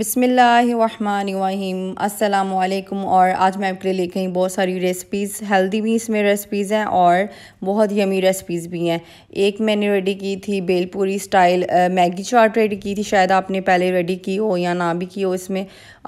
बिसमीम् अल्लाम और आज मैं आपके लिए ले गई बहुत सारी रेसिपीज़ हेल्दी भी इसमें रेसिपीज़ हैं और बहुत यमी रेसिपीज़ भी हैं एक मैंने रेडी की थी bhelpuri style Maggi chaat ready की थी शायद आपने पहले रेडी की हो या ना भी की हो इसमें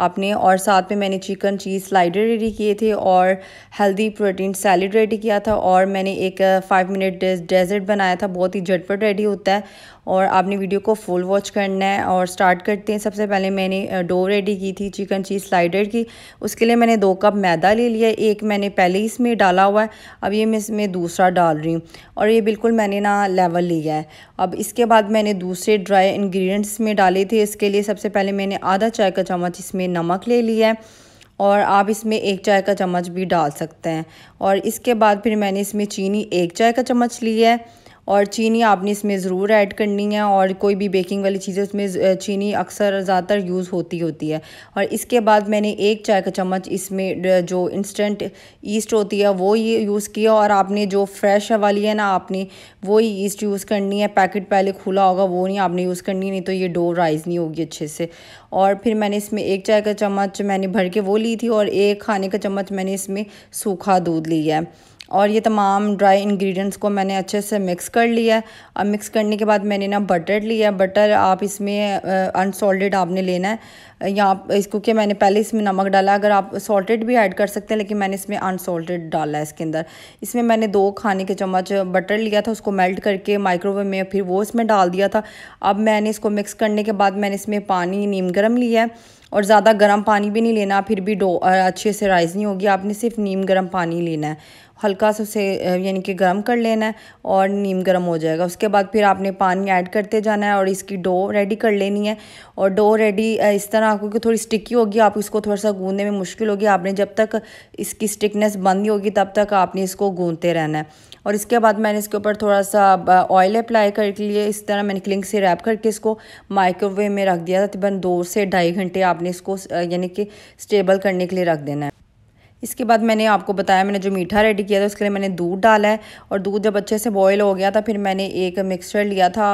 आपने और साथ में मैंने चिकन चीज़ स्लाइडर रेडी किए थे और हेल्दी प्रोटीन सैलड रेडी किया था और मैंने एक फ़ाइव मिनट डेजर्ट बनाया था बहुत ही झटपट रेडी होता है और आपने वीडियो को फुल वॉच करना है और स्टार्ट करते हैं सबसे पहले मैंने डो रेडी की थी चिकन चीज़ स्लाइडर की उसके लिए मैंने दो कप मैदा ले लिया एक मैंने पहले ही इसमें डाला हुआ है अब ये मैं इसमें दूसरा डाल रही हूँ और ये बिल्कुल मैंने ना लेवल लिया है अब इसके बाद मैंने दूसरे ड्राई इन्ग्रीडियंट्स में डाले थे इसके लिए सबसे पहले मैंने आधा चाय का चम्मच इसमें नमक ले लिया है और आप इसमें एक चाय का चम्मच भी डाल सकते हैं और इसके बाद फिर मैंने इसमें चीनी एक चाय का चम्मच लिया है और चीनी आपने इसमें ज़रूर ऐड करनी है और कोई भी बेकिंग वाली चीज़ें उसमें चीनी अक्सर ज़्यादातर यूज़ होती होती है और इसके बाद मैंने एक चाय का चम्मच इसमें जो इंस्टेंट ईस्ट होती है वो ही यूज़ किया और आपने जो फ्रेश वाली है ना आपने वो ही ईस्ट यूज़ करनी है पैकेट पहले खुला होगा वो नहीं आपने यूज़ करनी नहीं तो ये डो राइज़ नहीं होगी अच्छे से और फिर मैंने इसमें एक चाय का चम्मच मैंने भर के वो ली थी और एक खाने का चम्मच मैंने इसमें सूखा दूध लिया है और ये तमाम ड्राई इंग्रेडिएंट्स को मैंने अच्छे से मिक्स कर लिया है और मिक्स करने के बाद मैंने ना बटर लिया बटर आप इसमें अनसॉल्टेड आपने लेना है या आप इसको क्या मैंने पहले इसमें नमक डाला अगर आप सॉल्टेड भी ऐड कर सकते हैं लेकिन मैंने इसमें अनसॉल्टेड डाला है इसके अंदर इसमें मैंने दो खाने के चम्मच बटर लिया था उसको मेल्ट करके माइक्रोवेव में फिर वो इसमें डाल दिया था अब मैंने इसको मिक्स करने के बाद मैंने इसमें पानी नीम गर्म लिया है और ज़्यादा गर्म पानी भी नहीं लेना फिर भी डो अच्छे से राइस नहीं होगी आपने सिर्फ नीम गर्म पानी लेना है हल्का सा उसे यानी कि गर्म कर लेना है और नीम गर्म हो जाएगा उसके बाद फिर आपने पानी ऐड करते जाना है और इसकी डो रेडी कर लेनी है और डो रेडी इस तरह आपको थोड़ी स्टिकी होगी आप इसको थोड़ा सा गूंदने में मुश्किल होगी आपने जब तक इसकी स्टिकनेस बंद होगी तब तक आपने इसको गूंदते रहना है और इसके बाद मैंने इसके ऊपर थोड़ा सा ऑयल अप्लाई कर लिए इस तरह मैंने क्लिंग से रैप करके इसको माइक्रोवेव में रख दिया तकरीबन दो से ढाई घंटे आपने इसको यानी कि स्टेबल करने के लिए रख देना है इसके बाद मैंने आपको बताया मैंने जो मीठा रेडी किया था उसके लिए मैंने दूध डाला है और दूध जब अच्छे से बॉयल हो गया था फिर मैंने एक मिक्सचर लिया था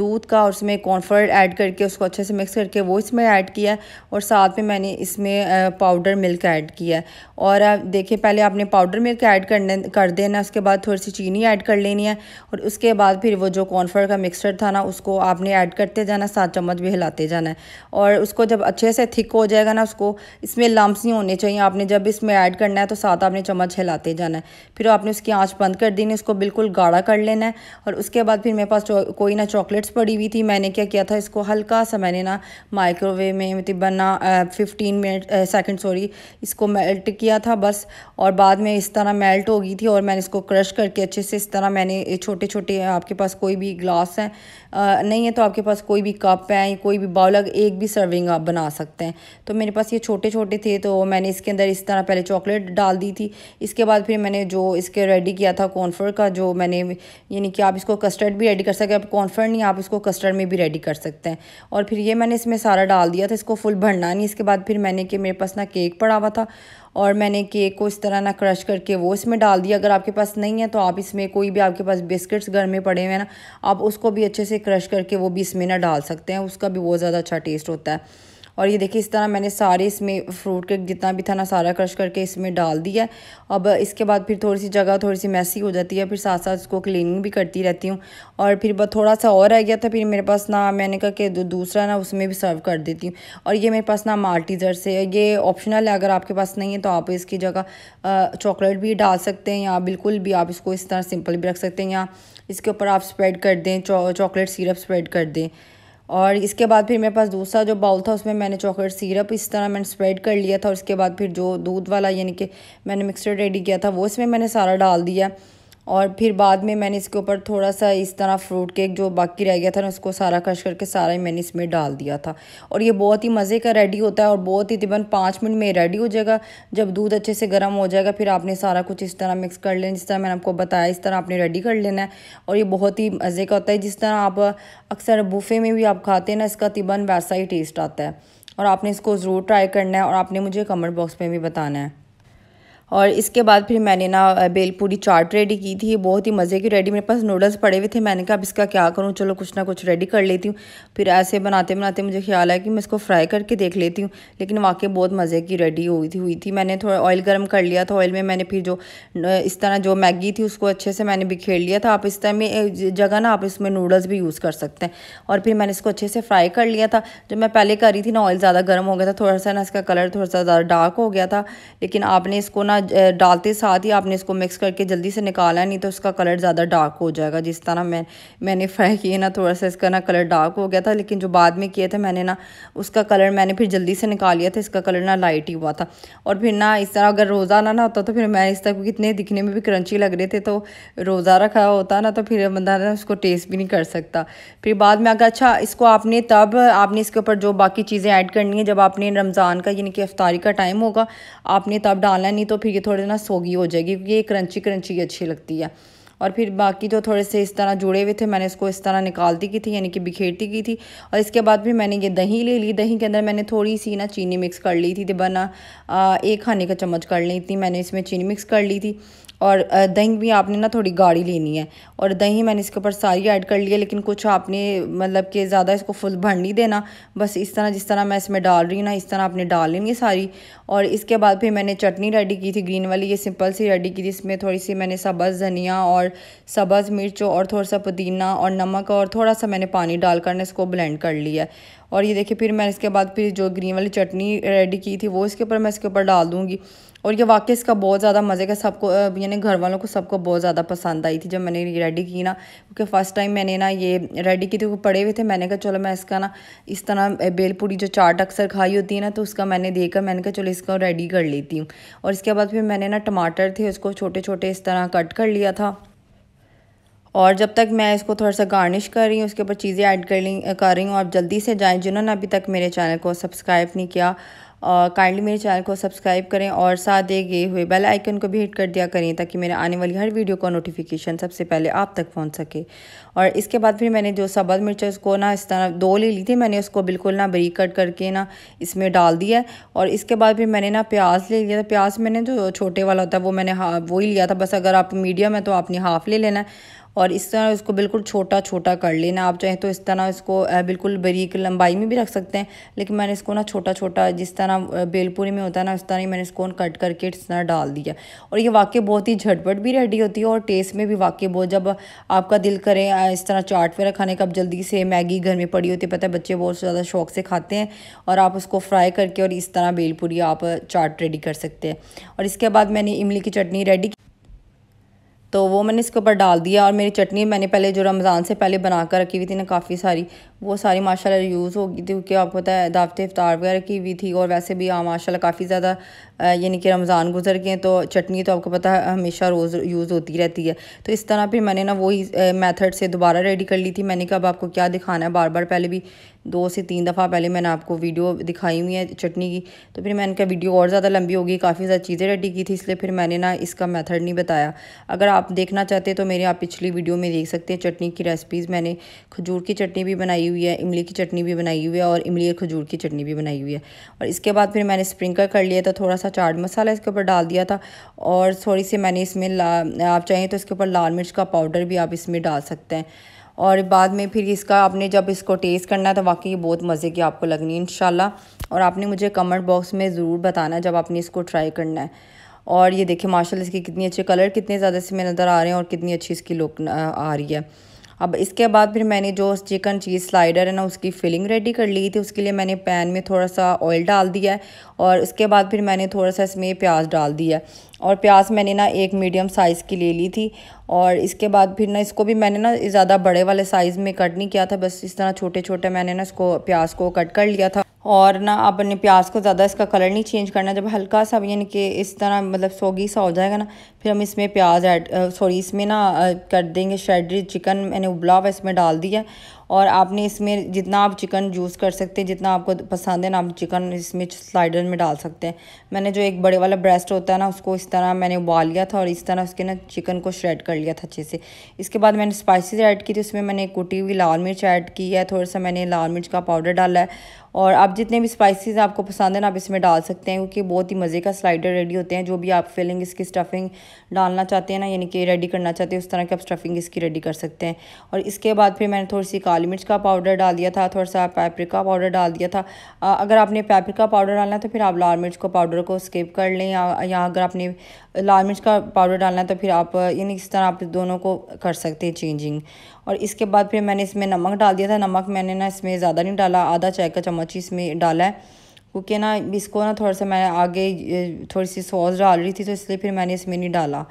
दूध का और उसमें कॉर्नफ्लोर ऐड करके उसको अच्छे से मिक्स करके वो इसमें ऐड किया और साथ में मैंने इसमें पाउडर मिल्क ऐड किया है और देखिए पहले आपने पाउडर मिल्क ऐड करने कर देना उसके बाद थोड़ी सी चीनी ऐड कर लेनी है और उसके बाद फिर वो जो कॉर्नफ्लोर का मिक्सचर था ना उसको आपने ऐड करते जाना सात चम्मच भी हिलाते जाना है और उसको जब अच्छे से थिक हो जाएगा ना उसको इसमें लम्ब नहीं होने चाहिए आपने जब इसमें ऐड ऐड करना है तो साथ आपने चम्मच हिलाते जाना है फिर आपने उसकी आँच बंद कर देनी उसको बिल्कुल गाढ़ा कर लेना है और उसके बाद फिर मेरे पास कोई ना चॉकलेट्स पड़ी हुई थी मैंने क्या किया था इसको हल्का सा मैंने ना माइक्रोवेव में ना फिफ्टीन मिनट सेकेंड सॉरी इसको मेल्ट किया था बस और बाद में इस तरह मेल्ट हो गई थी और मैंने इसको क्रश करके अच्छे से इस तरह मैंने छोटे छोटे आपके पास कोई भी ग्लास हैं नहीं है तो आपके पास कोई भी कप है कोई भी बाउल एक भी सर्विंग आप बना सकते हैं तो मेरे पास ये छोटे छोटे थे तो मैंने इसके अंदर इस तरह पहले चॉकलेट डाल दी थी इसके बाद फिर मैंने जो इसके रेडी किया था कॉन्फर का जो मैंने यानी कि आप इसको कस्टर्ड भी रेडी कर सकते हैं आप कॉन्फर नहीं आप इसको कस्टर्ड में भी रेडी कर सकते हैं और फिर ये मैंने इसमें सारा डाल दिया था इसको फुल भरना नहीं इसके बाद फिर मैंने कि मेरे पास ना केक पड़ा हुआ था और मैंने केक को इस तरह ना क्रश करके वो इसमें डाल दिया अगर आपके पास नहीं है तो आप इसमें कोई भी आपके पास बिस्किट्स घर में पड़े हुए हैं ना आप उसको भी अच्छे से क्रश करके वो भी इसमें ना डाल सकते हैं उसका भी बहुत ज़्यादा अच्छा टेस्ट होता है और ये देखिए इस तरह मैंने सारे इसमें फ्रूट के जितना भी था ना सारा क्रश करके इसमें डाल दिया अब इसके बाद फिर थोड़ी सी जगह थोड़ी सी मैसी हो जाती है फिर साथ साथ इसको क्लीनिंग भी करती रहती हूँ और फिर बस थोड़ा सा और रह गया था फिर मेरे पास ना मैंने कहा कि दूसरा ना उसमें भी सर्व कर देती हूँ और ये मेरे पास ना माल्टीजर से ये ऑप्शनल है अगर आपके पास नहीं है तो आप इसकी जगह चॉकलेट भी डाल सकते हैं या बिल्कुल भी आप इसको इस तरह सिंपल भी रख सकते हैं या इसके ऊपर आप स्प्रेड कर दें चॉकलेट सिरप स्प्रेड कर दें और इसके बाद फिर मेरे पास दूसरा जो बाउल था उसमें मैंने चॉकलेट सिरप इस तरह मैंने स्प्रेड कर लिया था और इसके बाद फिर जो दूध वाला यानी कि मैंने मिक्सचर रेडी किया था वो इसमें मैंने सारा डाल दिया और फिर बाद में मैंने इसके ऊपर थोड़ा सा इस तरह फ्रूट केक जो बाकी रह गया था ना उसको सारा कश करके सारा ही मैंने इसमें डाल दिया था और ये बहुत ही मज़े का रेडी होता है और बहुत ही तिबन पाँच मिनट में रेडी हो जाएगा जब दूध अच्छे से गर्म हो जाएगा फिर आपने सारा कुछ इस तरह मिक्स कर लेना जिस तरह मैंने आपको बताया इस तरह आपने रेडी कर लेना है और ये बहुत ही मज़े का होता है जिस तरह आप अक्सर बूफे में भी आप खाते हैं ना इसका तिबन वैसा ही टेस्ट आता है और आपने इसको ज़रूर ट्राई करना है और आपने मुझे कमेंट बॉक्स में भी बताना है और इसके बाद फिर मैंने ना बेलपूरी चाट रेडी की थी बहुत ही मज़े की रेडी मेरे पास नूडल्स पड़े हुए थे मैंने कहा अब इसका क्या करूँ चलो कुछ ना कुछ रेडी कर लेती हूँ फिर ऐसे बनाते बनाते मुझे ख्याल आया कि मैं इसको फ्राई करके देख लेती हूँ लेकिन वाकई बहुत मज़े की रेडी हुई थी हुई थी मैंने थोड़ा ऑयल गर्म कर लिया था ऑयल में मैंने फिर जो इस तरह जो मैगी थी उसको अच्छे से मैंने बिखेर लिया था आप इस तरह में जगह ना आप इसमें नूडल्स भी यूज़ कर सकते हैं और फिर मैंने इसको अच्छे से फ्राई कर लिया था जो मैं पहले कर रही थी ना ऑयल ज़्यादा गर्म हो गया था थोड़ा सा ना इसका कलर थोड़ा सा ज़्यादा डार्क हो गया था लेकिन आपने इसको ना डालते साथ ही आपने इसको मिक्स करके जल्दी से निकाला नहीं तो उसका कलर ज़्यादा डार्क हो जाएगा जिस तरह मैं मैंने फ्राई किए ना थोड़ा सा इसका ना कलर डार्क हो गया था लेकिन जो बाद में किए थे मैंने ना उसका कलर मैंने फिर जल्दी से निकाल लिया था इसका कलर ना लाइट ही हुआ था और फिर ना इस तरह अगर रोज़ा ना ना होता तो फिर मैं इस तरह क्योंकि इतने दिखने में भी क्रंची लग रहे थे तो रोज़ा रखा होता ना तो फिर बंदा ना उसको टेस्ट भी नहीं कर सकता फिर बाद में अगर अच्छा इसको आपने तब आपने इसके ऊपर जो बाकी चीज़ें ऐड करनी है जब आपने रमज़ान का यानी कि अफ्तारी का टाइम होगा आपने तब डालना नहीं तो फिर फिर ये थोड़ी ना सोगी हो जाएगी क्योंकि ये क्रंची क्रंची अच्छी लगती है और फिर बाकी जो तो थोड़े से इस तरह जुड़े हुए थे मैंने इसको इस तरह निकालती की थी यानी कि बिखेरती की थी और इसके बाद फिर मैंने ये दही ले ली दही के अंदर मैंने थोड़ी सी ना चीनी मिक्स कर ली थी बना एक खाने का चम्मच कर ली थी मैंने इसमें चीनी मिक्स कर ली थी और दही भी आपने ना थोड़ी गाढ़ी लेनी है और दही मैंने इसके ऊपर सारी ऐड कर ली है लेकिन कुछ आपने मतलब कि ज़्यादा इसको फुल भर नहीं देना बस इस तरह जिस तरह मैं इसमें डाल रही हूँ ना इस तरह आपने डाल लेनी है सारी और इसके बाद फिर मैंने चटनी रेडी की थी ग्रीन वाली ये सिंपल सी रेडी की थी इसमें थोड़ी सी मैंने सब्ज़ धनिया और सब्ज़ मिर्च और थोड़ा सा पुदीना और नमक और थोड़ा सा मैंने पानी डालकर ने इसको ब्लेंड कर लिया है और ये देखिए फिर मैंने इसके बाद फिर जो ग्रीन वाली चटनी रेडी की थी वो इसके ऊपर मैं इसके ऊपर डाल दूँगी और ये वाकई इसका बहुत ज़्यादा मज़े का सबको यानी घर वालों को सबको बहुत ज़्यादा पसंद आई थी जब मैंने ये रेडी की ना क्योंकि फ़र्स्ट टाइम मैंने ना ये रेडी की थी वो पड़े हुए थे मैंने कहा चलो मैं इसका ना इस तरह बेलपूरी जो चाट अक्सर खाई होती है ना तो उसका मैंने देखा मैंने कहा चलो इसका रेडी कर लेती हूँ और इसके बाद फिर मैंने ना टमाटर थे उसको छोटे छोटे इस तरह कट कर लिया था और जब तक मैं इसको थोड़ा सा गार्निश कर रही हूँ उसके ऊपर चीज़ें ऐड कर ली कर रही हूँ आप जल्दी से जाएँ जिन्होंने अभी तक मेरे चैनल को सब्सक्राइब नहीं किया और काइंडली मेरे चैनल को सब्सक्राइब करें और साथ दिए गए हुए बेल आइकन को भी हिट कर दिया करें ताकि मेरे आने वाली हर वीडियो का नोटिफिकेशन सबसे पहले आप तक पहुंच सके और इसके बाद फिर मैंने जो सब्ज़ मिर्च को ना इस तरह दो ले ली थी मैंने उसको बिल्कुल ना बरी कट करके ना इसमें डाल दिया और इसके बाद फिर मैंने ना प्याज ले लिया था प्याज मैंने जो छोटे वाला होता है वो मैंने वही लिया था बस अगर आप मीडियम है तो आपने हाफ़ ले लेना है और इस तरह इसको बिल्कुल छोटा छोटा कर लेना आप चाहें तो इस तरह इसको बिल्कुल बरीक लंबाई में भी रख सकते हैं लेकिन मैंने इसको ना छोटा छोटा जिस तरह बेलपुरी में होता है ना उस तरह ही मैंने इसको कट करके इस तरह डाल दिया और ये वाकई बहुत ही झटपट भी रेडी होती है और टेस्ट में भी वाकई बहुत जब आपका दिल करे इस तरह चाट वगैरह खाने का अब जल्दी से मैगी घर में पड़ी होती है पता है बच्चे बहुत ज़्यादा शौक से खाते हैं और आप उसको फ्राई करके और इस तरह बेलपुरी आप चाट रेडी कर सकते हैं और इसके बाद मैंने इमली की चटनी रेडी तो वो मैंने इसके ऊपर डाल दिया और मेरी चटनी मैंने पहले जो रमज़ान से पहले बना कर रखी हुई थी ना काफ़ी सारी वो सारी माशाल्लाह यूज़ हो गई थी क्योंकि आपको पता है दावत इफ्तार वगैरह की हुई थी और वैसे भी हाँ माशाल्लाह काफ़ी ज़्यादा यानी कि रमज़ान गुजर गए तो चटनी तो आपको पता है हमेशा रोज़ यूज़ होती रहती है तो इस तरह फिर मैंने ना वही मेथड से दोबारा रेडी कर ली थी मैंने कहा अब आपको क्या दिखाना है बार बार पहले भी दो से तीन दफ़ा पहले मैंने आपको वीडियो दिखाई हुई है चटनी की तो फिर मैंने कहा वीडियो और ज़्यादा लंबी होगी काफ़ी ज़्यादा चीज़ें रेडी की थी इसलिए फिर मैंने ना इसका मेथड नहीं बताया अगर आप देखना चाहते तो मेरे आप पिछली वीडियो में देख सकते हैं चटनी की रेसिपीज़ मैंने खजूर की चटनी भी बनाई हुई है इमली की चटनी भी बनाई हुई है और इमली और खजूर की चटनी भी बनाई हुई है और इसके बाद फिर मैंने स्प्रिंकल कर लिया था थोड़ा सा सा चाट मसाला इसके ऊपर डाल दिया था और थोड़ी सी मैंने इसमें ला आप चाहें तो इसके ऊपर लाल मिर्च का पाउडर भी आप इसमें डाल सकते हैं और बाद में फिर इसका आपने जब इसको टेस्ट करना है तो वाकई बहुत मज़े की आपको लगनी है इन और आपने मुझे कमेंट बॉक्स में ज़रूर बताना जब आपने इसको ट्राई करना है और ये देखिए माशाल्लाह इसकी कितनी अच्छे कलर कितने ज़्यादा इसमें नज़र आ रहे हैं और कितनी अच्छी इसकी लुक आ रही है अब इसके बाद फिर मैंने जो चिकन चीज़ स्लाइडर है ना उसकी फिलिंग रेडी कर ली थी उसके लिए मैंने पैन में थोड़ा सा ऑयल डाल दिया है और उसके बाद फिर मैंने थोड़ा सा इसमें प्याज डाल दिया है और प्याज मैंने ना एक मीडियम साइज़ की ले ली थी और इसके बाद फिर ना इसको भी मैंने ना ज़्यादा बड़े वाले साइज़ में कट नहीं किया था बस इस तरह छोटे छोटे मैंने ना इसको प्याज को कट कर लिया था और ना अपने प्याज को ज़्यादा इसका कलर नहीं चेंज करना जब हल्का सा यानी कि इस तरह मतलब सोगी सा हो जाएगा ना फिर हम इसमें प्याज ऐड सॉरी इसमें ना कर देंगे श्रेडरी चिकन मैंने उबला हुआ इसमें डाल दिया और आपने इसमें जितना आप चिकन जूस कर सकते हैं जितना आपको पसंद है ना आप चिकन इसमें स्लाइडर में डाल सकते हैं मैंने जो एक बड़े वाला ब्रेस्ट होता है ना उसको इस तरह मैंने उबाल लिया था और इस तरह उसके ना चिकन को श्रेड कर लिया था अच्छे से इसके बाद मैंने स्पाइसेस ऐड की थी उसमें मैंने कुटी हुई लाल मिर्च ऐड की है थोड़ा सा मैंने लाल मिर्च का पाउडर डाला है और आप जितने भी स्पाइसेस आपको पसंद है ना आप इसमें डाल सकते हैं क्योंकि बहुत ही मज़े का स्लाइडर रेडी होते हैं जो भी आप फिलिंग इसकी स्टफिंग डालना चाहते हैं ना यानी कि रेडी करना चाहते हैं उस तरह की आप स्टफिंग इसकी रेडी कर सकते हैं और इसके बाद फिर मैंने थोड़ी सी काली मिर्च का पाउडर डाल दिया था थोड़ा सा पैपरिका पाउडर डाल दिया था अगर आपने पैप्रिका पाउडर डालना है तो फिर आप लाल मिर्च को पाउडर को स्किप कर लें या, अगर आपने लाल मिर्च का पाउडर डालना है तो फिर आप यानी इस तरह आप दोनों को कर सकते हैं चेंजिंग और इसके बाद फिर मैंने इसमें नमक डाल दिया था नमक मैंने ना इसमें ज़्यादा नहीं डाला आधा चाय का चम्मच ही इसमें डाला है क्योंकि ना इसको ना थोड़ा सा मैंने आगे थोड़ी सी सॉस डाल रही थी तो इसलिए फिर मैंने इसमें नहीं डाला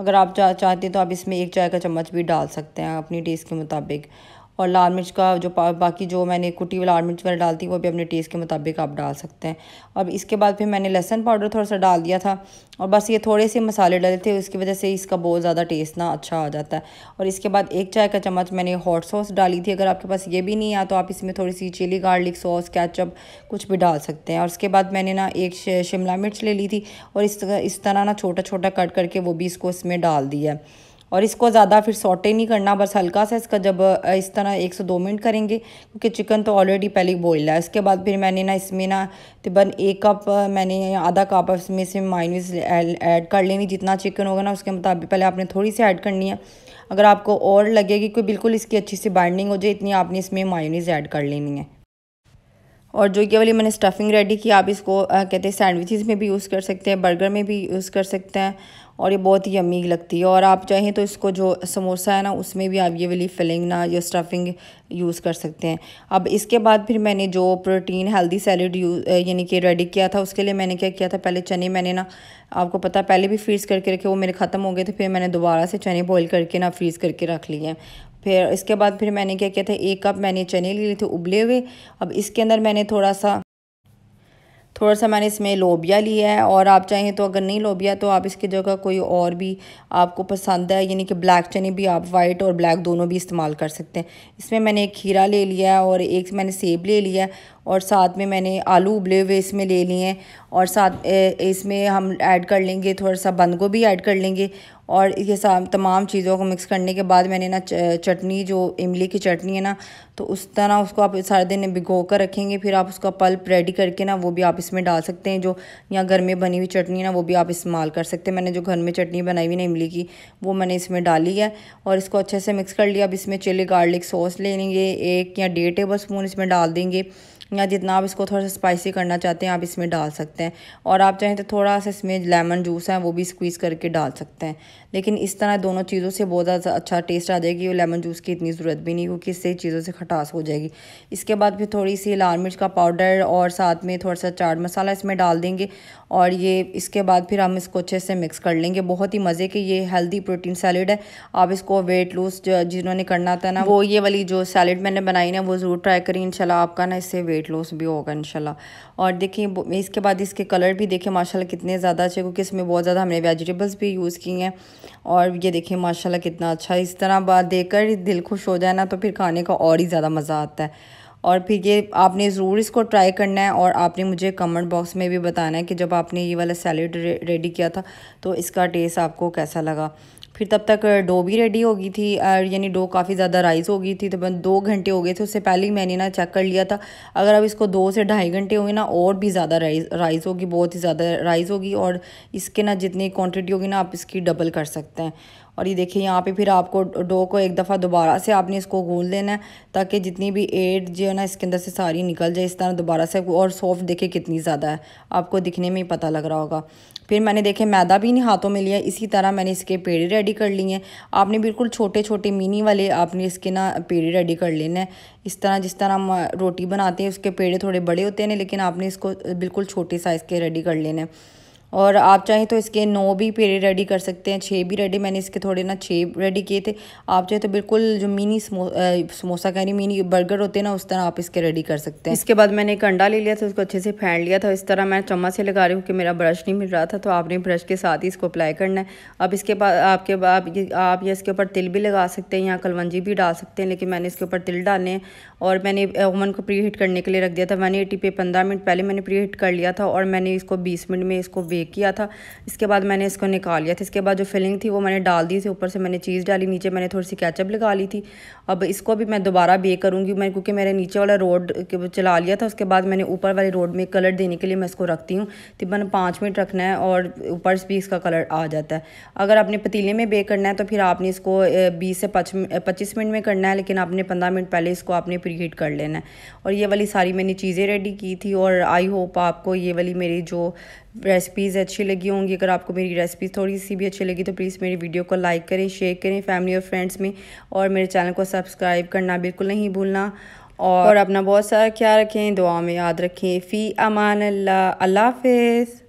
अगर आप चाहते हैं तो आप इसमें एक चाय का चम्मच भी डाल सकते हैं अपनी टेस्ट के मुताबिक और लाल मिर्च का जो बाकी जो मैंने कुटी लाल मिर्च वगैरह डालती वो भी अपने टेस्ट के मुताबिक आप डाल सकते हैं और इसके बाद फिर मैंने लहसन पाउडर थोड़ा सा डाल दिया था और बस ये थोड़े से मसाले डाले थे उसकी वजह से इसका बहुत ज़्यादा टेस्ट ना अच्छा आ जाता है और इसके बाद एक चाय का चम्मच मैंने हॉट सॉस डाली थी अगर आपके पास ये भी नहीं आया तो आप इसमें थोड़ी सी चिली गार्लिक सॉस कैचअप कुछ भी डाल सकते हैं और उसके बाद मैंने ना एक शिमला मिर्च ले ली थी और इस तरह इस तरह ना छोटा छोटा कट करके वो भी इसको इसमें डाल दिया और इसको ज़्यादा फिर सॉटे नहीं करना बस हल्का सा इसका जब इस तरह एक से दो मिनट करेंगे क्योंकि चिकन तो ऑलरेडी पहले बॉयल है इसके बाद फिर मैंने ना इसमें ना तकरीबन एक कप मैंने आधा कप इसमें से माइनस ऐड कर लेनी जितना चिकन होगा ना उसके मुताबिक पहले आपने थोड़ी सी ऐड करनी है अगर आपको और लगेगी कोई बिल्कुल इसकी अच्छी सी बाइंडिंग हो जाए इतनी आपने इसमें मायूनीस ऐड कर लेनी है और जो ये वाली मैंने स्टफिंग रेडी की आप इसको आ, कहते हैं सैंडविचेस में भी यूज़ कर सकते हैं बर्गर में भी यूज़ कर सकते हैं और ये बहुत ही यमी लगती है और आप चाहें तो इसको जो समोसा है ना उसमें भी आप ये वाली फिलिंग ना या स्टफिंग यूज़ कर सकते हैं अब इसके बाद फिर मैंने जो प्रोटीन हेल्दी सैलड यानी कि रेडी किया था उसके लिए मैंने क्या किया था पहले चने मैंने ना आपको पता पहले भी फ्रीज़ करके रखे वो मेरे ख़त्म हो गए थे फिर मैंने दोबारा से चने बॉयल करके ना फ्रीज़ करके रख लिए हैं फिर इसके बाद फिर मैंने क्या किया था एक कप मैंने चने लिए थे उबले हुए अब इसके अंदर मैंने थोड़ा सा थोड़ा सा मैंने इसमें लोबिया लिया है और आप चाहें तो अगर नहीं लोबिया तो आप इसकी जगह कोई और भी आपको पसंद है यानी कि ब्लैक चने भी आप वाइट और ब्लैक दोनों भी इस्तेमाल कर सकते हैं इसमें मैंने एक खीरा ले लिया है और एक मैंने सेब ले लिया है और साथ में मैंने आलू उबले हुए इसमें ले लिए हैं और साथ इसमें हम ऐड कर लेंगे थोड़ा सा बंद गोभी ऐड कर लेंगे और ये तमाम चीज़ों को मिक्स करने के बाद मैंने ना चटनी जो इमली की चटनी है ना तो उस तरह उसको आप सारे दिन भिगो कर रखेंगे फिर आप उसका पल्प रेडी करके ना वो भी आप इसमें डाल सकते हैं जो यहाँ घर में बनी हुई चटनी है ना वो भी आप इस्तेमाल कर सकते हैं मैंने जो घर में चटनी बनाई हुई ना इमली की वो मैंने इसमें डाली है और इसको अच्छे से मिक्स कर लिया अब इसमें चिली गार्लिक सॉस ले लेंगे एक या डेढ़ टेबल स्पून इसमें डाल देंगे या जितना आप इसको थोड़ा सा स्पाइसी करना चाहते हैं आप इसमें डाल सकते हैं और आप चाहें तो थोड़ा सा इसमें लेमन जूस है वो भी स्क्वीज़ करके डाल सकते हैं लेकिन इस तरह दोनों चीज़ों से बहुत ज़्यादा अच्छा टेस्ट आ जाएगी और लेमन जूस की इतनी ज़रूरत भी नहीं क्योंकि इससे चीज़ों से खटास हो जाएगी इसके बाद फिर थोड़ी सी लाल मिर्च का पाउडर और साथ में थोड़ा सा चाट मसाला इसमें डाल देंगे और ये इसके बाद फिर हम इसको अच्छे से मिक्स कर लेंगे बहुत ही मज़े के ये हेल्दी प्रोटीन सैलड है आप इसको वेट लूज जिन्होंने करना था ना वो ये वाली जो सैलड मैंने बनाई ना वो ज़रूर ट्राई करी इनशाला आपका ना इससे वेट लॉस भी होगा इनशाला और देखिए इसके बाद इसके कलर भी देखें माशाल्लाह कितने ज़्यादा अच्छे क्योंकि इसमें बहुत ज़्यादा हमने वेजिटेबल्स भी यूज़ की हैं और ये देखिए माशाल्लाह कितना अच्छा इस तरह बात देकर दिल खुश हो जाए ना तो फिर खाने का और ही ज़्यादा मज़ा आता है और फिर ये आपने ज़रूर इसको ट्राई करना है और आपने मुझे कमेंट बॉक्स में भी बताना है कि जब आपने ये वाला सैलेड रेडी किया था तो इसका टेस्ट आपको कैसा लगा फिर तब तक डो भी रेडी हो गई थी और यानी डो काफ़ी ज़्यादा राइस हो गई थी तब तो दो घंटे हो गए थे उससे पहले ही मैंने ना चेक कर लिया था अगर अब इसको दो से ढाई घंटे होंगे ना और भी ज़्यादा राइस राइस होगी बहुत ही ज़्यादा राइस होगी और इसके ना जितनी क्वान्टिटी होगी ना आप इसकी डबल कर सकते हैं और ये देखिए यहाँ पे फिर आपको डो को एक दफ़ा दोबारा से आपने इसको गूल देना है ताकि जितनी भी एड जो है ना इसके अंदर से सारी निकल जाए इस तरह दोबारा से और सॉफ्ट देखिए कितनी ज़्यादा है आपको दिखने में ही पता लग रहा होगा फिर मैंने देखे मैदा भी इन हाथों में लिया इसी तरह मैंने इसके पेड़े रेडी कर लिए हैं आपने बिल्कुल छोटे छोटे मिनी वाले आपने इसके ना पेड़े रेडी कर लेने हैं इस तरह जिस तरह हम रोटी बनाते हैं उसके पेड़े थोड़े बड़े होते हैं लेकिन आपने इसको बिल्कुल छोटे साइज़ के रेडी कर लेने हैं और आप चाहें तो इसके नौ भी पेड़े रेडी कर सकते हैं छः भी रेडी मैंने इसके थोड़े ना छः रेडी किए थे आप चाहें तो बिल्कुल जो मिनी समो, समोसा कह रही मिनी बर्गर होते हैं ना उस तरह आप इसके रेडी कर सकते हैं इसके बाद मैंने एक अंडा ले लिया था उसको अच्छे से फेंट लिया था इस तरह मैं चम्मच से लगा रही हूँ कि मेरा ब्रश नहीं मिल रहा था तो आपने ब्रश के साथ ही इसको अप्लाई करना है अब इसके बाद आपके बाद आप या इसके ऊपर तिल भी लगा सकते हैं या कलवंजी भी डाल सकते हैं लेकिन मैंने इसके ऊपर तिल डालने और मैंने ओवन को प्री हीट करने के लिए रख दिया था मैंने एटी पे पंद्रह मिनट पहले मैंने प्री हीट कर लिया था और मैंने इसको बीस मिनट में इसको बेक किया था इसके बाद मैंने इसको निकाल लिया था इसके बाद जो फिलिंग थी वो मैंने डाल दी थी ऊपर से मैंने चीज़ डाली नीचे मैंने थोड़ी सी कैचअप लगा ली थी अब इसको भी मैं दोबारा बेक करूँगी मैं क्योंकि मैंने नीचे वाला रोड चला लिया था उसके बाद मैंने ऊपर वाले रोड में कलर देने के लिए मैं इसको रखती हूँ तिबन पाँच मिनट रखना है और ऊपर से भी इसका कलर आ जाता है अगर आपने पतीले में बेक करना है तो फिर आपने इसको बीस से पच्चीस मिनट में करना है लेकिन आपने पंद्रह मिनट पहले इसको आपने प्रीहीट कर लेना है और ये वाली सारी मैंने चीज़ें रेडी की थी और आई होप आपको ये वाली मेरी जो रेसिपीज़ अच्छी लगी होंगी अगर आपको मेरी रेसिपीज थोड़ी सी भी अच्छी लगी तो प्लीज़ मेरी वीडियो को लाइक करें शेयर करें फैमिली और फ्रेंड्स में और मेरे चैनल को सब्सक्राइब करना बिल्कुल नहीं भूलना और, और अपना बहुत सारा ख्याल रखें दुआ में याद रखें फ़ी अमान अल्लाह अल्लाह हाफिज़